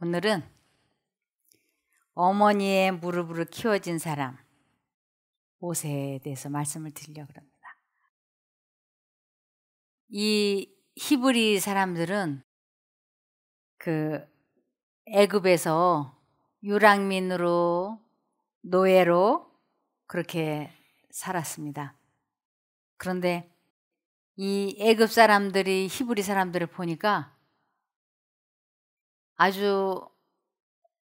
오늘은 어머니의 무릎으로 키워진 사람 옷에 대해서 말씀을 드리려고 합니다. 이 히브리 사람들은 그 애굽에서 유랑민으로 노예로 그렇게 살았습니다. 그런데 이 애굽 사람들이 히브리 사람들을 보니까 아주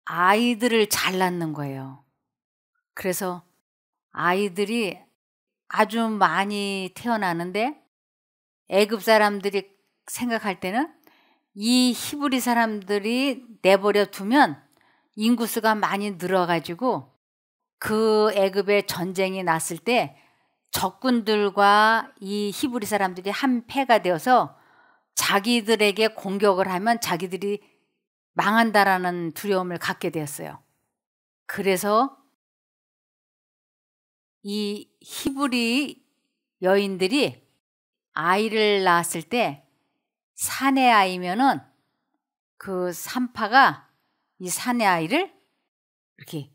아이들을 잘 낳는 거예요. 그래서 아이들이 아주 많이 태어나는데 애굽 사람들이 생각할 때는 이 히브리 사람들이 내버려 두면 인구수가 많이 늘어가지고 그애굽의 전쟁이 났을 때 적군들과 이 히브리 사람들이 한 패가 되어서 자기들에게 공격을 하면 자기들이 망한다라는 두려움을 갖게 되었어요. 그래서 이 히브리 여인들이 아이를 낳았을 때 산의 아이면은 그 산파가 이 산의 아이를 이렇게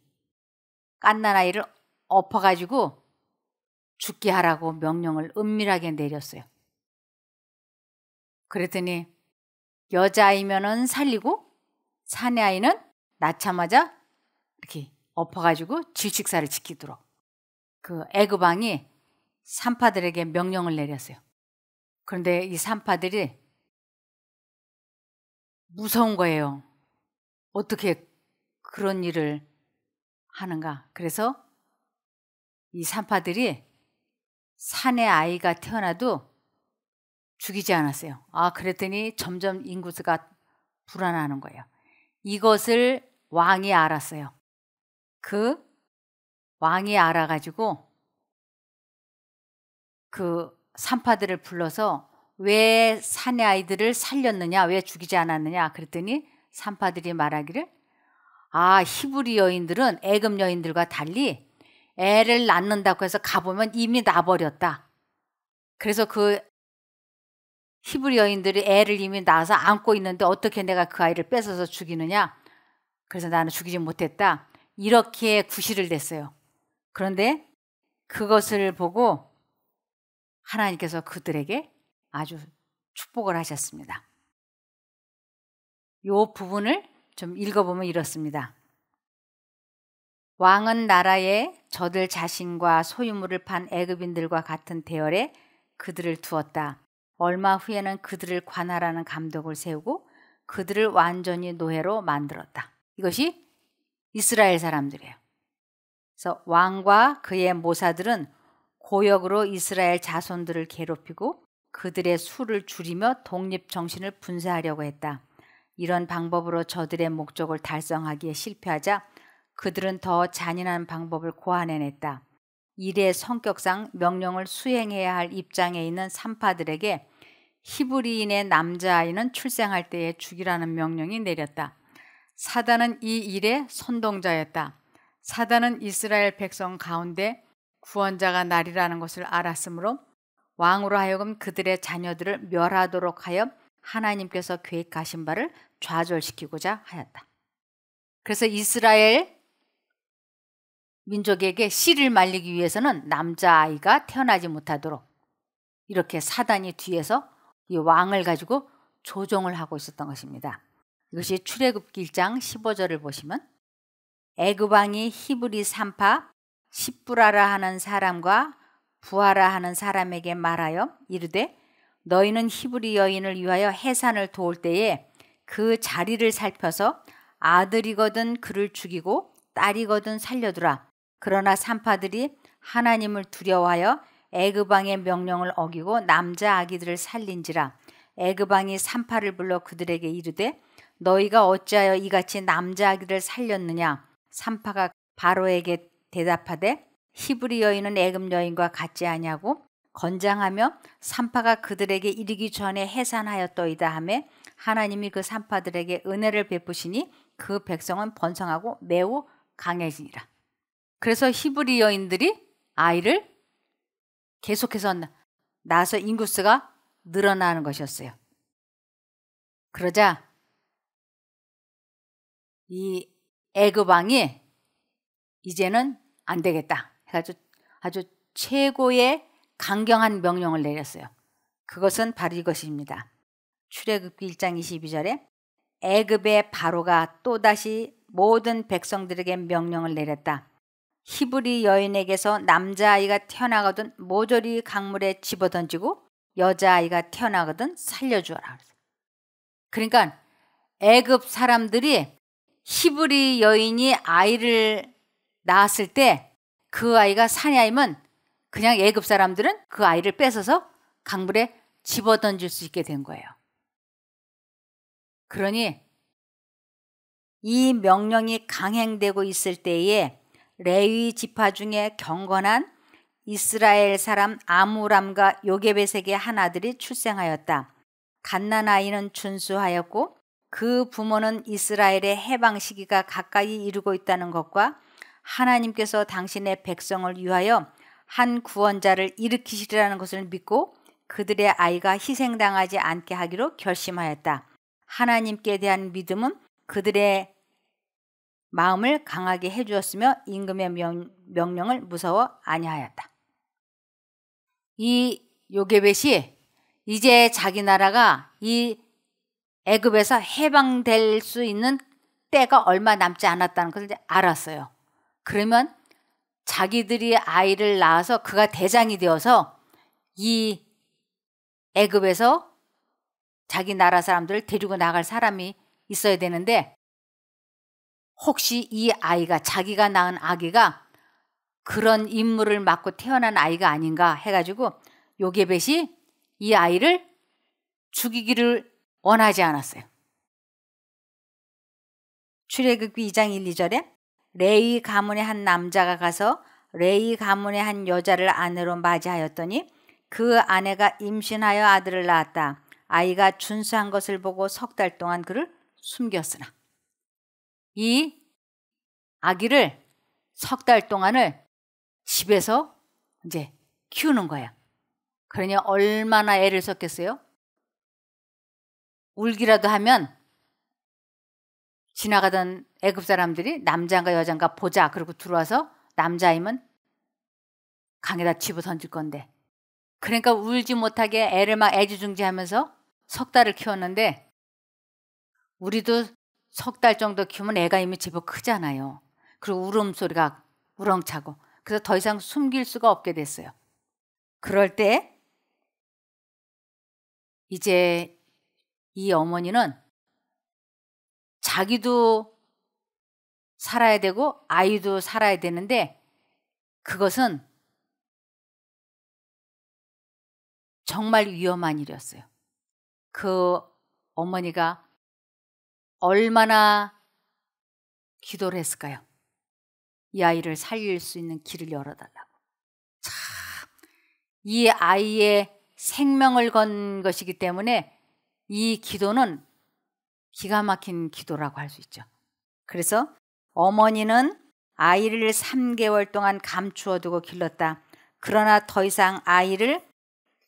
깐난 아이를 엎어가지고 죽게 하라고 명령을 은밀하게 내렸어요. 그랬더니 여자이면은 살리고 사내 아이는 낳자마자 이렇게 엎어가지고 질식사를 지키도록 그 애그방이 산파들에게 명령을 내렸어요. 그런데 이 산파들이 무서운 거예요. 어떻게 그런 일을 하는가. 그래서 이 산파들이 산에 아이가 태어나도 죽이지 않았어요. 아, 그랬더니 점점 인구수가 불안하는 거예요. 이것을 왕이 알았어요. 그 왕이 알아가지고 그 산파들을 불러서 왜 산의 아이들을 살렸느냐, 왜 죽이지 않았느냐 그랬더니 산파들이 말하기를 아 히브리 여인들은 애굽 여인들과 달리 애를 낳는다고 해서 가보면 이미 나버렸다. 그래서 그 히브리 여인들이 애를 이미 낳아서 안고 있는데 어떻게 내가 그 아이를 뺏어서 죽이느냐? 그래서 나는 죽이지 못했다. 이렇게 구실을 냈어요. 그런데 그것을 보고 하나님께서 그들에게 아주 축복을 하셨습니다. 이 부분을 좀 읽어보면 이렇습니다. 왕은 나라에 저들 자신과 소유물을 판 애급인들과 같은 대열에 그들을 두었다. 얼마 후에는 그들을 관할하는 감독을 세우고 그들을 완전히 노예로 만들었다. 이것이 이스라엘 사람들이에요. 그래서 왕과 그의 모사들은 고역으로 이스라엘 자손들을 괴롭히고 그들의 수를 줄이며 독립 정신을 분쇄하려고 했다. 이런 방법으로 저들의 목적을 달성하기에 실패하자 그들은 더 잔인한 방법을 고안해냈다. 일의 성격상 명령을 수행해야 할 입장에 있는 산파들에게 히브리인의 남자아이는 출생할 때에 죽이라는 명령이 내렸다. 사단은 이 일의 선동자였다. 사단은 이스라엘 백성 가운데 구원자가 날이라는 것을 알았으므로 왕으로 하여금 그들의 자녀들을 멸하도록 하여 하나님께서 계획하신 바를 좌절시키고자 하였다. 그래서 이스라엘 민족에게 씨를 말리기 위해서는 남자아이가 태어나지 못하도록 이렇게 사단이 뒤에서 이 왕을 가지고 조종을 하고 있었던 것입니다. 이것이 출애굽기 1장 15절을 보시면 애굽 왕이 히브리 산파 십부라라 하는 사람과 부하라 하는 사람에게 말하여 이르되 너희는 히브리 여인을 위하여 해산을 도울 때에 그 자리를 살펴서 아들이거든 그를 죽이고 딸이거든 살려두라. 그러나 산파들이 하나님을 두려워하여 에그방의 명령을 어기고 남자 아기들을 살린지라 에그방이 산파를 불러 그들에게 이르되 너희가 어찌하여 이같이 남자 아기를 살렸느냐 산파가 바로에게 대답하되 히브리 여인은 애굽 여인과 같지 아니하고 건장하며 산파가 그들에게 이르기 전에 해산하였더이다 하며 하나님이 그 산파들에게 은혜를 베푸시니 그 백성은 번성하고 매우 강해지니라. 그래서 히브리 여인들이 아이를 계속해서 나서 인구수가 늘어나는 것이었어요. 그러자 이 애그방이 이제는 안 되겠다. 아주 아주 최고의 강경한 명령을 내렸어요. 그것은 바로 이것입니다. 출애굽기 1장 22절에 애급의 바로가 또다시 모든 백성들에게 명령을 내렸다. 히브리 여인에게서 남자아이가 태어나거든 모조리 강물에 집어던지고 여자아이가 태어나거든 살려주어라. 그러니까 애급 사람들이 히브리 여인이 아이를 낳았을 때 그 아이가 산의 아이면 그냥 애급 사람들은 그 아이를 뺏어서 강물에 집어던질 수 있게 된 거예요. 그러니 이 명령이 강행되고 있을 때에 레위 지파 중에 경건한 이스라엘 사람 아무람과 요게벳에게 하나들이 출생하였다. 갓난 아이는 준수하였고 그 부모는 이스라엘의 해방 시기가 가까이 이르고 있다는 것과 하나님께서 당신의 백성을 위하여 한 구원자를 일으키시리라는 것을 믿고 그들의 아이가 희생당하지 않게 하기로 결심하였다. 하나님께 대한 믿음은 그들의 마음을 강하게 해주었으며 임금의 명, 명령을 무서워 아니하였다. 이요괴벳이 이제 자기 나라가 이 애굽에서 해방될 수 있는 때가 얼마 남지 않았다는 것을 알았어요. 그러면 자기들이 아이를 낳아서 그가 대장이 되어서 이 애굽에서 자기 나라 사람들을 데리고 나갈 사람이 있어야 되는데 혹시 이 아이가 자기가 낳은 아기가 그런 임무를 맡고 태어난 아이가 아닌가 해가지고 요게벳이 이 아이를 죽이기를 원하지 않았어요. 출애굽기 2장 1, 2절에 레이 가문의 한 남자가 가서 레이 가문의 한 여자를 아내로 맞이하였더니 그 아내가 임신하여 아들을 낳았다. 아이가 준수한 것을 보고 석 달 동안 그를 숨겼으나 이 아기를 석 달 동안을 집에서 이제 키우는 거야. 그러니 얼마나 애를 썼겠어요? 울기라도 하면 지나가던 애굽 사람들이 남자인가 여자인가 보자. 그리고 들어와서 남자임은 강에다 집어 던질 건데. 그러니까 울지 못하게 애를 막 애지중지하면서 석 달을 키웠는데 우리도 석달 정도 키우면 애가 이미 제법 크잖아요. 그리고 울음소리가 우렁차고 그래서 더 이상 숨길 수가 없게 됐어요. 그럴 때 이제 이 어머니는 자기도 살아야 되고 아이도 살아야 되는데 그것은 정말 위험한 일이었어요. 그 어머니가 얼마나 기도를 했을까요? 이 아이를 살릴 수 있는 길을 열어달라고. 참, 이 아이의 생명을 건 것이기 때문에 이 기도는 기가 막힌 기도라고 할 수 있죠. 그래서 어머니는 아이를 3개월 동안 감추어 두고 길렀다. 그러나 더 이상 아이를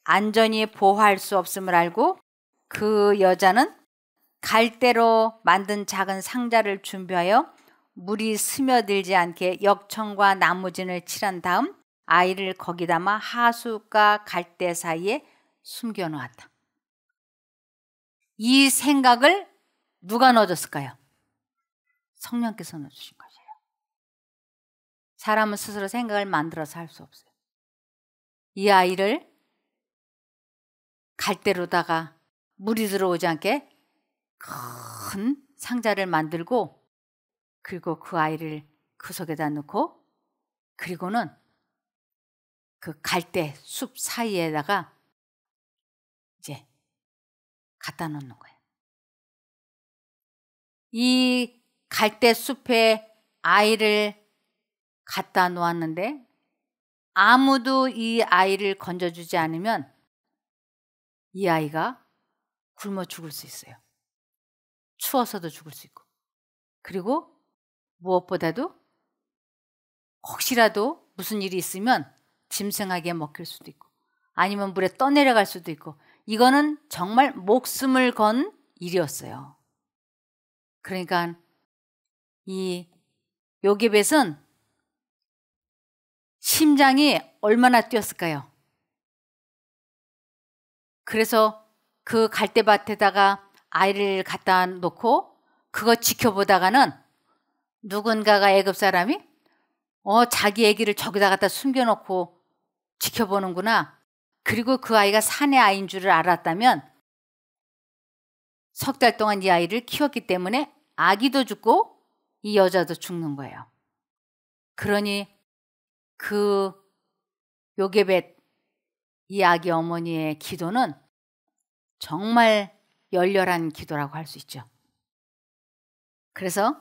안전히 보호할 수 없음을 알고 그 여자는 갈대로 만든 작은 상자를 준비하여 물이 스며들지 않게 역청과 나무진을 칠한 다음 아이를 거기 담아 하수과 갈대 사이에 숨겨 놓았다. 이 생각을 누가 넣어줬을까요? 성령께서 넣어주신 거예요. 사람은 스스로 생각을 만들어서 할 수 없어요. 이 아이를 갈대로다가 물이 들어오지 않게 큰 상자를 만들고 그리고 그 아이를 그 속에다 넣고 그리고는 그 갈대 숲 사이에다가 이제 갖다 놓는 거예요. 이 갈대 숲에 아이를 갖다 놓았는데 아무도 이 아이를 건져주지 않으면 이 아이가 굶어 죽을 수 있어요. 추워서도 죽을 수 있고. 그리고 무엇보다도 혹시라도 무슨 일이 있으면 짐승하게 먹힐 수도 있고 아니면 물에 떠내려갈 수도 있고 이거는 정말 목숨을 건 일이었어요. 그러니까 이요괴뱃은 심장이 얼마나 뛰었을까요? 그래서 그 갈대밭에다가 아이를 갖다 놓고 그거 지켜보다가는 누군가가 애급 사람이 어 자기 애기를 저기다 갖다 숨겨놓고 지켜보는구나. 그리고 그 아이가 사내 아이인 줄을 알았다면 석 달 동안 이 아이를 키웠기 때문에 아기도 죽고 이 여자도 죽는 거예요. 그러니 그요괴벳이 아기 어머니의 기도는 정말 열렬한 기도라고 할 수 있죠. 그래서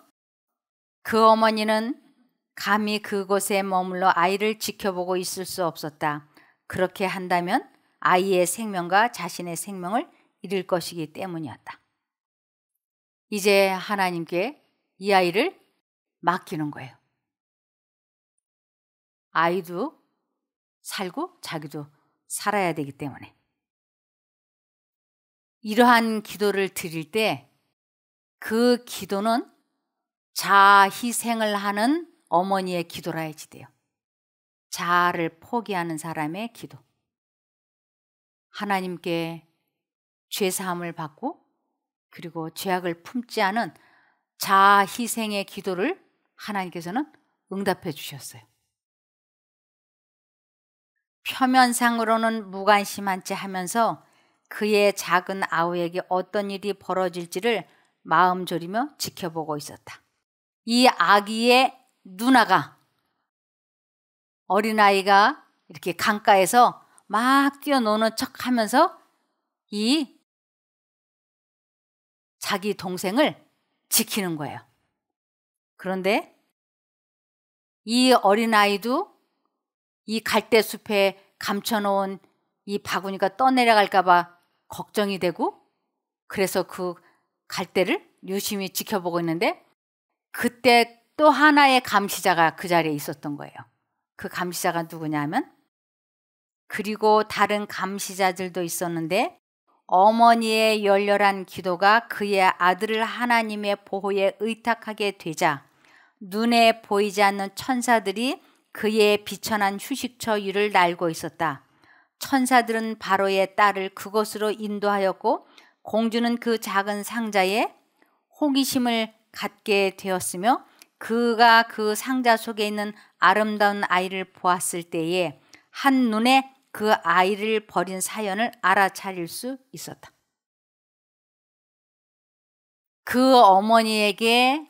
그 어머니는 감히 그곳에 머물러 아이를 지켜보고 있을 수 없었다. 그렇게 한다면 아이의 생명과 자신의 생명을 잃을 것이기 때문이었다. 이제 하나님께 이 아이를 맡기는 거예요. 아이도 살고 자기도 살아야 되기 때문에. 이러한 기도를 드릴 때 그 기도는 자희생을 하는 어머니의 기도라 해지 돼요. 자아를 포기하는 사람의 기도. 하나님께 죄 사함을 받고 그리고 죄악을 품지 않은 자아 희생의 기도를 하나님께서는 응답해 주셨어요. 표면상으로는 무관심한 채 하면서 그의 작은 아우에게 어떤 일이 벌어질지를 마음 졸이며 지켜보고 있었다. 이 아기의 누나가 어린아이가 이렇게 강가에서 막 뛰어노는 척 하면서 이 자기 동생을 지키는 거예요. 그런데 이 어린아이도 이 갈대숲에 감춰놓은 이 바구니가 떠내려갈까봐 걱정이 되고 그래서 그 갈대를 유심히 지켜보고 있는데 그때 또 하나의 감시자가 그 자리에 있었던 거예요. 그 감시자가 누구냐면 그리고 다른 감시자들도 있었는데 어머니의 열렬한 기도가 그의 아들을 하나님의 보호에 의탁하게 되자 눈에 보이지 않는 천사들이 그의 비천한 휴식처 위를 날고 있었다. 천사들은 바로의 딸을 그곳으로 인도하였고 공주는 그 작은 상자에 호기심을 갖게 되었으며 그가 그 상자 속에 있는 아름다운 아이를 보았을 때에 한눈에 그 아이를 버린 사연을 알아차릴 수 있었다. 그 어머니에게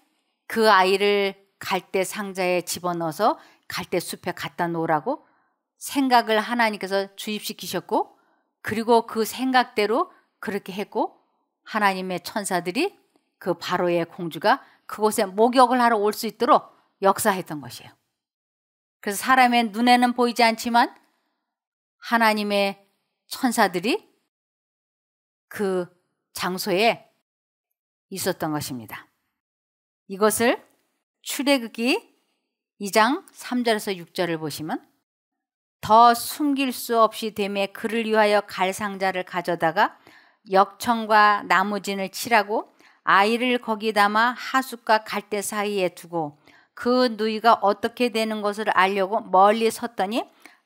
그 아이를 갈대 상자에 집어넣어서 갈대 숲에 갖다 놓으라고 생각을 하나님께서 주입시키셨고 그리고 그 생각대로 그렇게 했고 하나님의 천사들이 그 바로의 공주가 그곳에 목욕을 하러 올 수 있도록 역사했던 것이에요. 그래서 사람의 눈에는 보이지 않지만 하나님의 천사들이 그 장소에 있었던 것입니다. 이것을 출애굽기 2장 3절에서 6절을 보시면 더 숨길 수 없이 됨에 그를 위하여 갈상자를 가져다가 역청과 나무진을 칠하고 아이를 거기 담아 하숙과 갈대 사이에 두고 그 누이가 어떻게 되는 것을 알려고 멀리 섰더니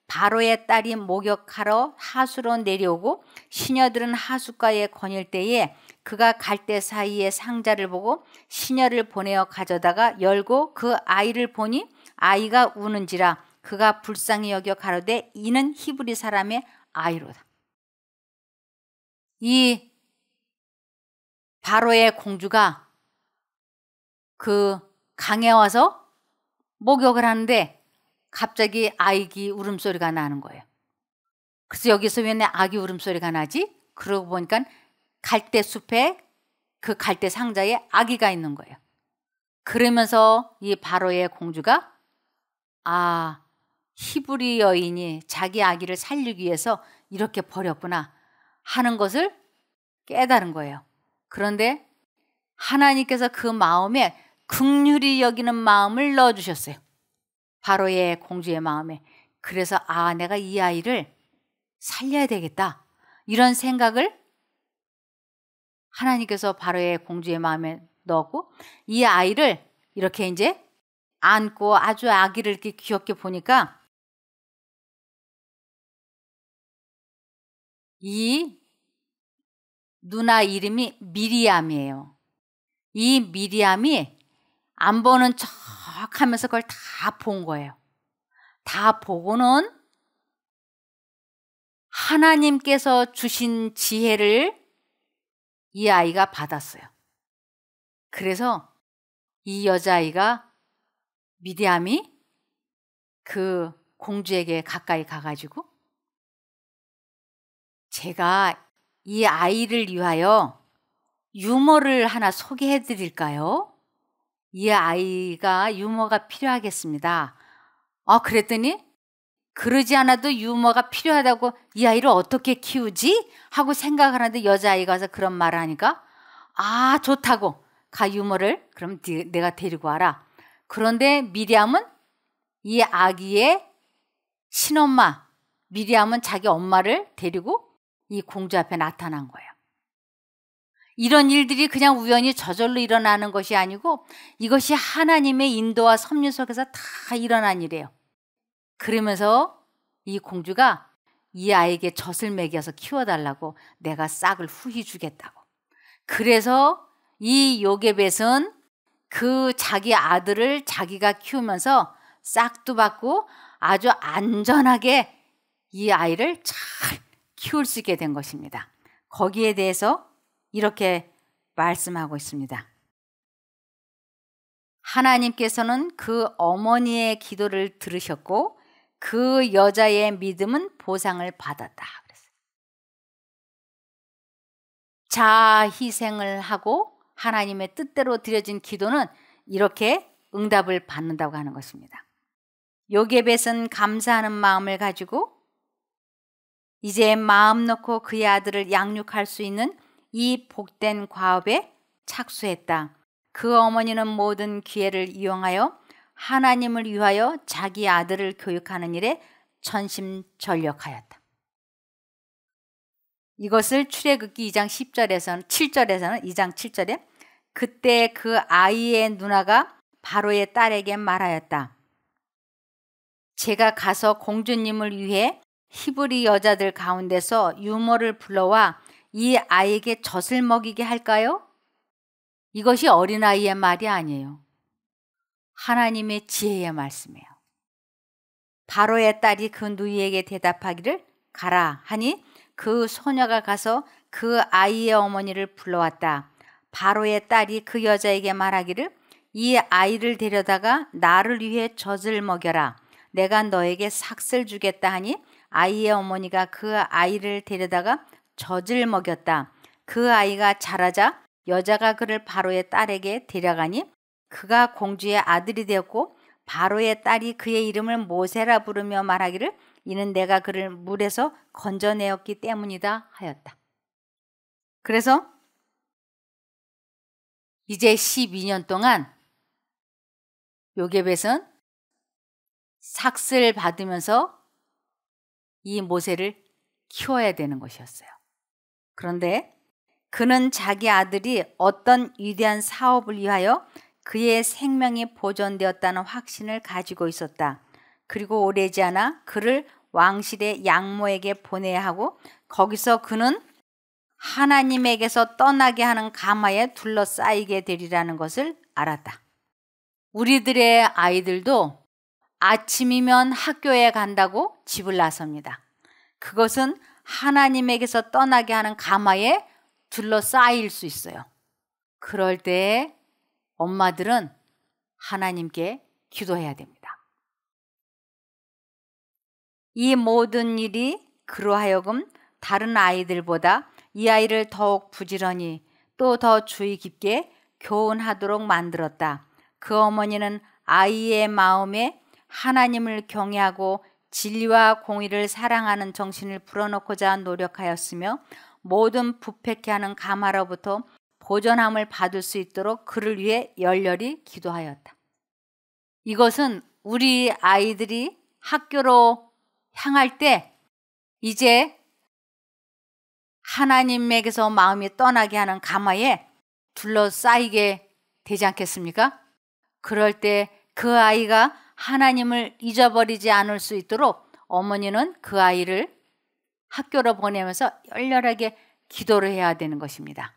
바로의 딸이 목욕하러 하수로 내려오고 시녀들은 하수가에 거닐 때에 그가 갈대 사이에 상자를 보고 시녀를 보내어 가져다가 열고 그 아이를 보니 아이가 우는지라 그가 불쌍히 여겨 가로되 이는 히브리 사람의 아이로다. 이 바로의 공주가 그 강에 와서 목욕을 하는데 갑자기 아기 울음소리가 나는 거예요. 그래서 여기서 왜 내 아기 울음소리가 나지? 그러고 보니까 갈대 숲에 그 갈대 상자에 아기가 있는 거예요. 그러면서 이 바로의 공주가 아, 히브리 여인이 자기 아기를 살리기 위해서 이렇게 버렸구나 하는 것을 깨달은 거예요. 그런데 하나님께서 그 마음에 극률이 여기는 마음을 넣어주셨어요. 바로의 공주의 마음에. 그래서 아, 내가 이 아이를 살려야 되겠다. 이런 생각을 하나님께서 바로의 공주의 마음에 넣고 었이 아이를 이렇게 이제 안고 아주 아기를 이렇게 귀엽게 보니까 이 누나 이름이 미리암이에요. 이 미리암이 안 보는 척 하면서 그걸 다 본 거예요. 다 보고는 하나님께서 주신 지혜를 이 아이가 받았어요. 그래서 이 여자아이가 미디암이 그 공주에게 가까이 가가지고 제가 이 아이를 위하여 유머를 하나 소개해 드릴까요? 이 아이가 유머가 필요하겠습니다. 아, 그랬더니 그러지 않아도 유머가 필요하다고 이 아이를 어떻게 키우지? 하고 생각하는데 여자아이가 와서 그런 말을 하니까 아, 좋다고. 가 유머를 그럼 네, 내가 데리고 와라. 그런데 미리암은 이 아기의 신엄마 미리암은 자기 엄마를 데리고 이 공주 앞에 나타난 거예요. 이런 일들이 그냥 우연히 저절로 일어나는 것이 아니고 이것이 하나님의 인도와 섭리 속에서 다 일어난 일이에요. 그러면서 이 공주가 이 아이에게 젖을 먹여서 키워달라고 내가 싹을 후히 주겠다고. 그래서 이요괴뱃은그 자기 아들을 자기가 키우면서 싹도 받고 아주 안전하게 이 아이를 잘 키울 수 있게 된 것입니다. 거기에 대해서 이렇게 말씀하고 있습니다. 하나님께서는 그 어머니의 기도를 들으셨고 그 여자의 믿음은 보상을 받았다. 자 희생을 하고 하나님의 뜻대로 드려진 기도는 이렇게 응답을 받는다고 하는 것입니다. 요게벳은 감사하는 마음을 가지고 이제 마음 놓고 그의 아들을 양육할 수 있는 이 복된 과업에 착수했다. 그 어머니는 모든 기회를 이용하여 하나님을 위하여 자기 아들을 교육하는 일에 전심전력하였다 이것을 출애굽기 2장 10절에서는 7절에서는 2장 7절에 그때 그 아이의 누나가 바로의 딸에게 말하였다. 제가 가서 공주님을 위해 히브리 여자들 가운데서 유머를 불러와 이 아이에게 젖을 먹이게 할까요? 이것이 어린아이의 말이 아니에요. 하나님의 지혜의 말씀이에요. 바로의 딸이 그 누이에게 대답하기를 가라 하니 그 소녀가 가서 그 아이의 어머니를 불러왔다. 바로의 딸이 그 여자에게 말하기를 이 아이를 데려다가 나를 위해 젖을 먹여라. 내가 너에게 삭슬 주겠다 하니 아이의 어머니가 그 아이를 데려다가 젖을 먹였다. 그 아이가 자라자 여자가 그를 바로의 딸에게 데려가니 그가 공주의 아들이 되었고 바로의 딸이 그의 이름을 모세라 부르며 말하기를 이는 내가 그를 물에서 건져내었기 때문이다 하였다. 그래서 이제 12년 동안 요게벳은 삭슬 받으면서 이 모세를 키워야 되는 것이었어요. 그런데 그는 자기 아들이 어떤 위대한 사업을 위하여 그의 생명이 보존되었다는 확신을 가지고 있었다. 그리고 오래지 않아 그를 왕실의 양모에게 보내야 하고 거기서 그는 하나님에게서 떠나게 하는 가마에 둘러싸이게 되리라는 것을 알았다. 우리들의 아이들도 아침이면 학교에 간다고 집을 나섭니다. 그것은 하나님에게서 떠나게 하는 가마에 둘러싸일 수 있어요. 그럴 때 엄마들은 하나님께 기도해야 됩니다. 이 모든 일이 그러하여금 다른 아이들보다 이 아이를 더욱 부지런히 또 더 주의 깊게 교훈하도록 만들었다. 그 어머니는 아이의 마음에 하나님을 경외하고 진리와 공의를 사랑하는 정신을 불어넣고자 노력하였으며 모든 부패케 하는 가마로부터보존함을 받을 수 있도록 그를 위해 열렬히 기도하였다. 이것은 우리 아이들이 학교로 향할 때 이제 하나님에게서 마음이 떠나게 하는 가마에 둘러싸이게 되지 않겠습니까? 그럴 때 그 아이가 하나님을 잊어버리지 않을 수 있도록 어머니는 그 아이를 학교로 보내면서 열렬하게 기도를 해야 되는 것입니다.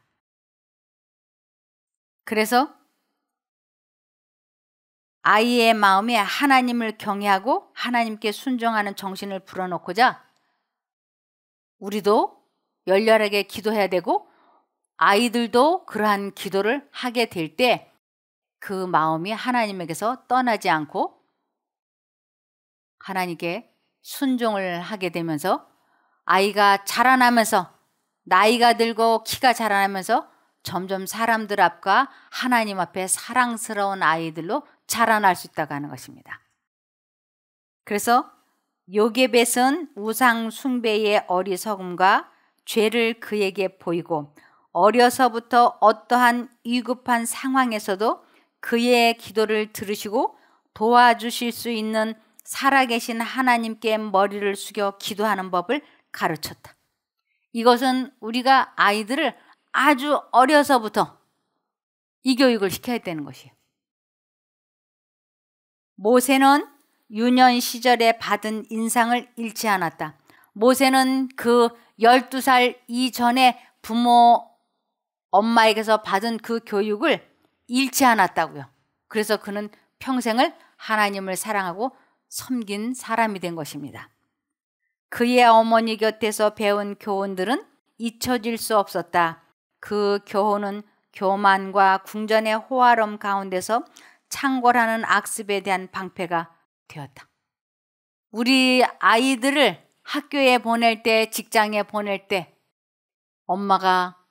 그래서 아이의 마음에 하나님을 경외하고 하나님께 순종하는 정신을 불어넣고자 우리도 열렬하게 기도해야 되고 아이들도 그러한 기도를 하게 될 때 그 마음이 하나님에게서 떠나지 않고 하나님께 순종을 하게 되면서 아이가 자라나면서 나이가 들고 키가 자라나면서 점점 사람들 앞과 하나님 앞에 사랑스러운 아이들로 자라날 수 있다고 하는 것입니다. 그래서 요게벳은 우상 숭배의 어리석음과 죄를 그에게 보이고 어려서부터 어떠한 위급한 상황에서도 그의 기도를 들으시고 도와주실 수 있는 살아계신 하나님께 머리를 숙여 기도하는 법을 가르쳤다. 이것은 우리가 아이들을 아주 어려서부터 이 교육을 시켜야 되는 것이에요. 모세는 유년 시절에 받은 인상을 잃지 않았다. 모세는 그 12살 이전에 부모 엄마에게서 받은 그 교육을 잃지 않았다고요. 그래서 그는 평생을 하나님을 사랑하고 섬긴 사람이 된 것입니다. 그의 어머니 곁에서 배운 교훈들은 잊혀질 수 없었다. 그 교훈은 교만과 궁전의 호화름 가운데서 창궐하는 악습에 대한 방패가 되었다. 우리 아이들을 학교에 보낼 때, 직장에 보낼 때, 엄마가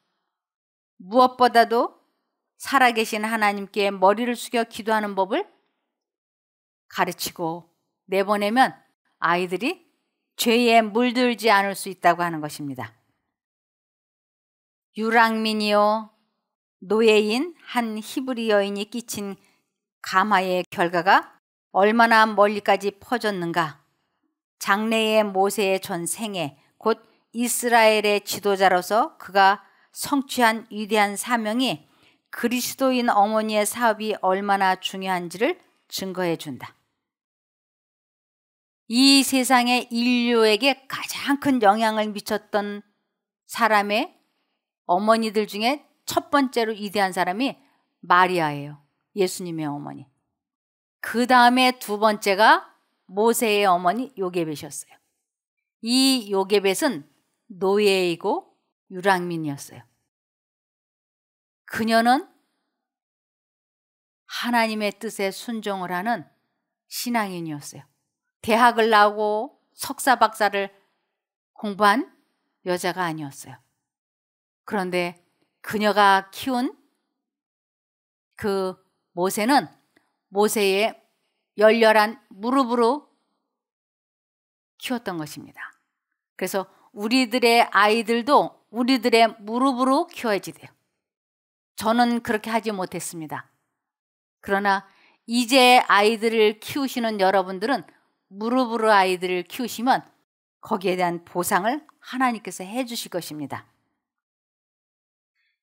무엇보다도 살아계신 하나님께 머리를 숙여 기도하는 법을 가르치고 내보내면 아이들이 죄에 물들지 않을 수 있다고 하는 것입니다. 유랑민이요 노예인 한 히브리 여인이 끼친 가마의 결과가 얼마나 멀리까지 퍼졌는가. 장래의 모세의 전 생애 곧 이스라엘의 지도자로서 그가 성취한 위대한 사명이 그리스도인 어머니의 사업이 얼마나 중요한지를 증거해 준다. 이 세상의 인류에게 가장 큰 영향을 미쳤던 사람의 어머니들 중에 첫 번째로 위대한 사람이 마리아예요. 예수님의 어머니. 그 다음에 두 번째가 모세의 어머니 요게벳이었어요. 이 요게벳은 노예이고 유랑민이었어요. 그녀는 하나님의 뜻에 순종을 하는 신앙인이었어요. 대학을 나오고 석사 박사를 공부한 여자가 아니었어요. 그런데 그녀가 키운 그 모세는 모세의 열렬한 무릎으로 키웠던 것입니다. 그래서 우리들의 아이들도 우리들의 무릎으로 키워야지 돼요. 저는 그렇게 하지 못했습니다. 그러나 이제 아이들을 키우시는 여러분들은 무릎으로 아이들을 키우시면 거기에 대한 보상을 하나님께서 해 주실 것입니다.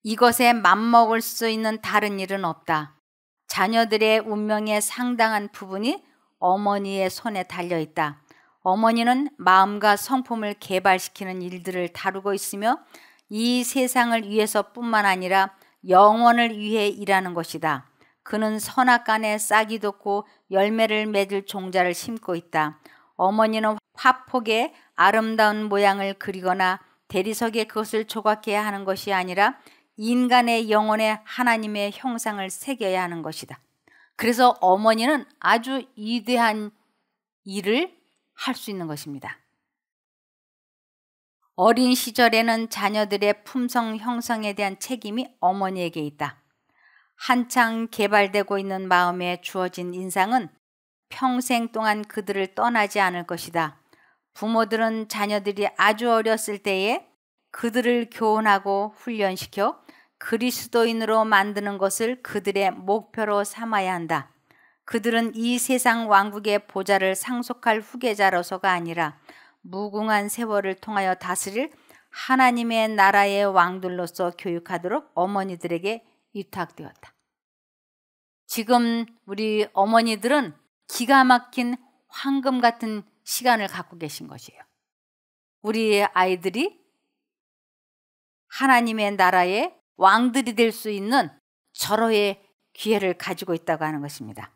이것에 맞먹을 수 있는 다른 일은 없다. 자녀들의 운명의 상당한 부분이 어머니의 손에 달려 있다. 어머니는 마음과 성품을 개발시키는 일들을 다루고 있으며 이 세상을 위해서뿐만 아니라 영원을 위해 일하는 것이다. 그는 선악간에 싹이 돋고 열매를 맺을 종자를 심고 있다. 어머니는 화폭에 아름다운 모양을 그리거나 대리석에 그것을 조각해야 하는 것이 아니라 인간의 영혼에 하나님의 형상을 새겨야 하는 것이다. 그래서 어머니는 아주 위대한 일을 할 수 있는 것입니다. 어린 시절에는 자녀들의 품성 형성에 대한 책임이 어머니에게 있다. 한창 개발되고 있는 마음에 주어진 인상은 평생 동안 그들을 떠나지 않을 것이다. 부모들은 자녀들이 아주 어렸을 때에 그들을 교훈하고 훈련시켜 그리스도인으로 만드는 것을 그들의 목표로 삼아야 한다. 그들은 이 세상 왕국의 보좌를 상속할 후계자로서가 아니라 무궁한 세월을 통하여 다스릴 하나님의 나라의 왕들로서 교육하도록 어머니들에게 위탁되었다 지금 우리 어머니들은 기가 막힌 황금 같은 시간을 갖고 계신 것이에요. 우리 아이들이 하나님의 나라의 왕들이 될 수 있는 절호의 기회를 가지고 있다고 하는 것입니다.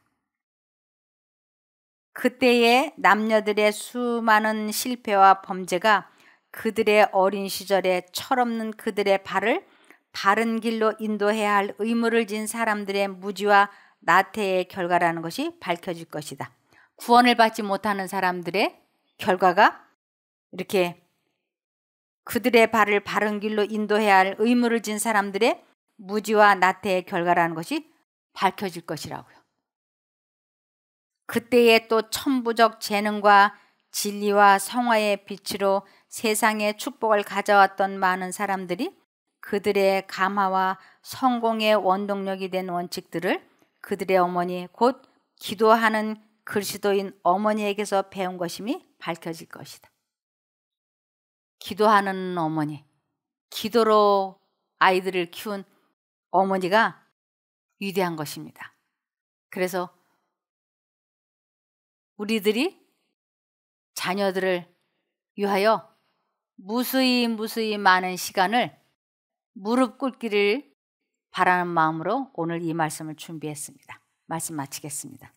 그때의 남녀들의 수많은 실패와 범죄가 그들의 어린 시절에 철없는 그들의 발을 바른 길로 인도해야 할 의무를 진 사람들의 무지와 나태의 결과라는 것이 밝혀질 것이다. 구원을 받지 못하는 사람들의 결과가 이렇게 그들의 발을 바른 길로 인도해야 할 의무를 진 사람들의 무지와 나태의 결과라는 것이 밝혀질 것이라고요. 그때에 또 천부적 재능과 진리와 성화의 빛으로 세상에 축복을 가져왔던 많은 사람들이 그들의 감화와 성공의 원동력이 된 원칙들을 그들의 어머니 곧 기도하는 그리스도인 어머니에게서 배운 것임이 밝혀질 것이다. 기도하는 어머니, 기도로 아이들을 키운 어머니가 위대한 것입니다. 그래서 우리들이 자녀들을 위하여 무수히 무수히 많은 시간을 무릎 꿇기를 바라는 마음으로 오늘 이 말씀을 준비했습니다. 말씀 마치겠습니다.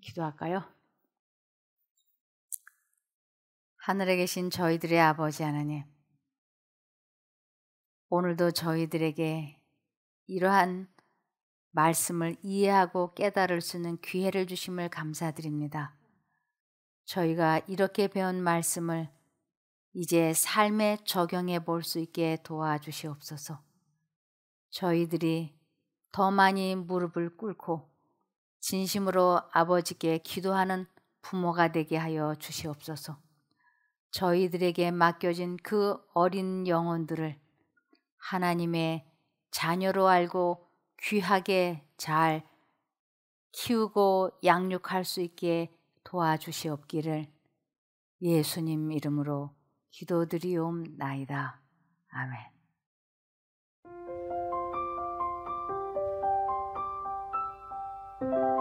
기도할까요? 하늘에 계신 저희들의 아버지 하나님, 오늘도 저희들에게 이러한 말씀을 이해하고 깨달을 수 있는 기회를 주심을 감사드립니다. 저희가 이렇게 배운 말씀을 이제 삶에 적용해 볼 수 있게 도와주시옵소서. 저희들이 더 많이 무릎을 꿇고 진심으로 아버지께 기도하는 부모가 되게 하여 주시옵소서. 저희들에게 맡겨진 그 어린 영혼들을 하나님의 자녀로 알고 귀하게 잘 키우고 양육할 수 있게 도와주시옵기를 예수님 이름으로 기도드리옵나이다. 아멘. thank